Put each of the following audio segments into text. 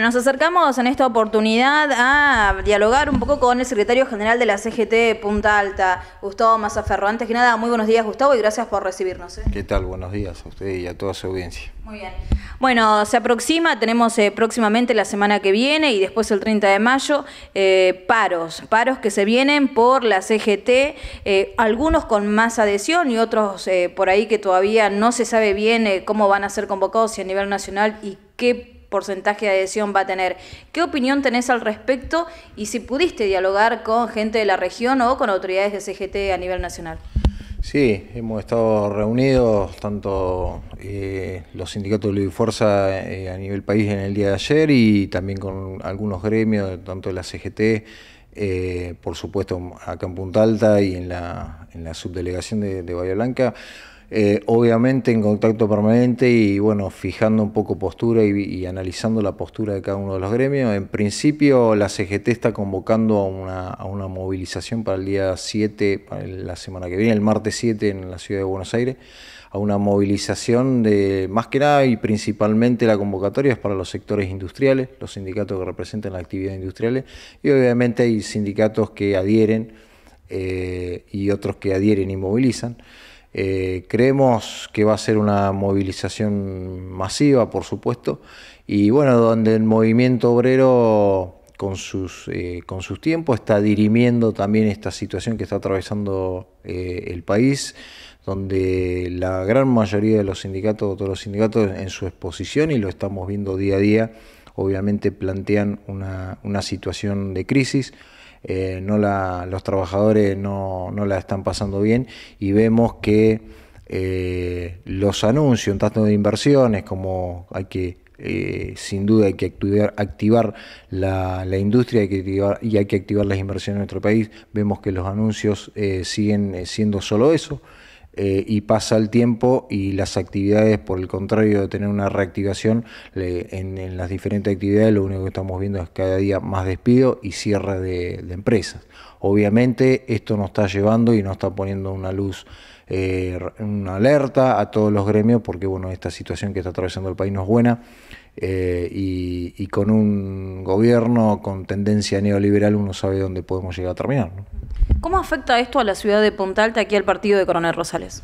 Nos acercamos en esta oportunidad a dialogar un poco con el secretario general de la CGT Punta Alta, Gustavo Mazaferro. Antes que nada, muy buenos días Gustavo y gracias por recibirnos. ¿eh? ¿Qué tal? Buenos días a usted y a toda su audiencia. Muy bien. Bueno, se aproxima, tenemos eh, próximamente la semana que viene y después el 30 de mayo, eh, paros, paros que se vienen por la CGT, algunos con más adhesión y otros por ahí que todavía no se sabe bien cómo van a ser convocados y a nivel nacional y qué porcentaje de adhesión va a tener. ¿Qué opinión tenés al respecto y si pudiste dialogar con gente de la región o con autoridades de CGT a nivel nacional? Sí, hemos estado reunidos tanto eh, los sindicatos de Luis Fuerza eh, a nivel país en el día de ayer y también con algunos gremios, tanto de la CGT, eh, por supuesto acá en Punta Alta y en la, subdelegación de, de Bahía Blanca. Eh, obviamente en contacto permanente y bueno, fijando un poco postura y, analizando la postura de cada uno de los gremios. En principio la CGT está convocando a una, movilización para el día 7, para la semana que viene, el martes 7 en la ciudad de Buenos Aires, a una movilización de más que nada y principalmente la convocatoria es para los sectores industriales, los sindicatos que representan la actividad industriales y obviamente hay sindicatos que adhieren eh, y otros que adhieren y movilizan. Eh, creemos que va a ser una movilización masiva, por supuesto, y bueno, donde el movimiento obrero con sus, eh, tiempos está dirimiendo también esta situación que está atravesando eh, el país, donde la gran mayoría de los sindicatos, todos los sindicatos en su exposición, y lo estamos viendo día a día, obviamente plantean una situación de crisis. Eh, no la, los trabajadores no, no, la están pasando bien y vemos que eh, los anuncios, tanto de inversiones como hay que eh, sin duda hay que activar, la, industria y hay que activar las inversiones en nuestro país. Vemos que los anuncios siguen siendo solo eso, eh, y pasa el tiempo y las actividades, por el contrario de tener una reactivación, en, las diferentes actividades lo único que estamos viendo es cada día más despido y cierre de, empresas. Obviamente esto nos está llevando y nos está poniendo una luz, eh, una alerta a todos los gremios, porque bueno, esta situación que está atravesando el país no es buena. Eh, y, con un gobierno con tendencia neoliberal uno sabe dónde podemos llegar a terminar. ¿Cómo afecta esto a la ciudad de Punta Alta aquí al partido de Coronel Rosales?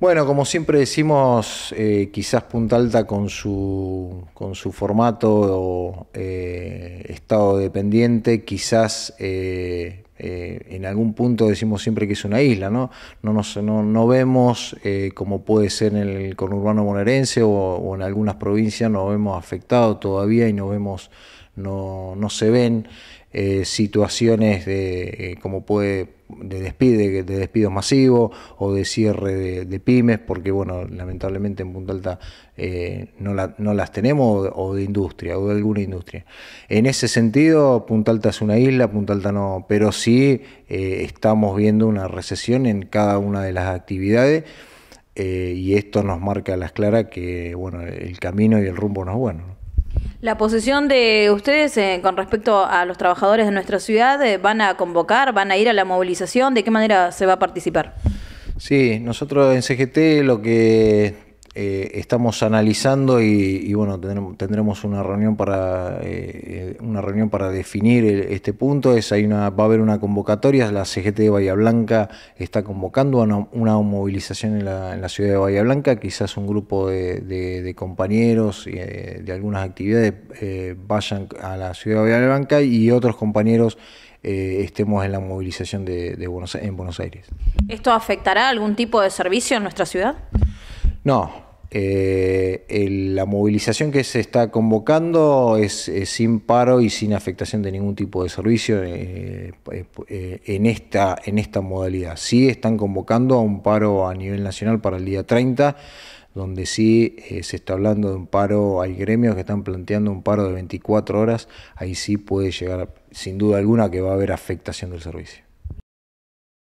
Bueno, como siempre decimos, eh, quizás Punta Alta con su, con su formato o eh, estado dependiente, quizás eh, en algún punto decimos siempre que es una isla, ¿no? No, no, no vemos, como puede ser en el conurbano bonaerense o, o en algunas provincias, nos vemos afectado todavía y nos vemos no, no se ven, eh, situaciones de, eh, como puede de, despide, de despidos masivos o de cierre de, pymes, porque bueno, lamentablemente en Punta Alta eh, no, no, las tenemos, o de industria, o de alguna industria. En ese sentido, Punta Alta es una isla, Punta Alta no, pero sí estamos viendo una recesión en cada una de las actividades. y esto nos marca a las claras que bueno, el camino y el rumbo no es bueno. La posición de ustedes eh, con respecto a los trabajadores de nuestra ciudad, eh, ¿van a convocar, van a ir a la movilización? ¿De qué manera se va a participar? Sí, nosotros en CGT lo que eh, estamos analizando y, bueno, tendremos, una reunión para eh, una reunión para definir este punto. Es, hay una, va a haber una convocatoria, la CGT de Bahía Blanca está convocando a una, movilización en la, ciudad de Bahía Blanca, quizás un grupo de, compañeros eh, de algunas actividades vayan a la ciudad de Bahía Blanca y otros compañeros estemos en la movilización de, en Buenos Aires. ¿Esto afectará algún tipo de servicio en nuestra ciudad? No, eh, la movilización que se está convocando es, sin paro y sin afectación de ningún tipo de servicio eh, eh, eh, en, esta, en esta modalidad. Sí están convocando a un paro a nivel nacional para el día 30, donde sí se está hablando de un paro, hay gremios que están planteando un paro de 24 horas, ahí sí puede llegar, sin duda alguna, que va a haber afectación del servicio.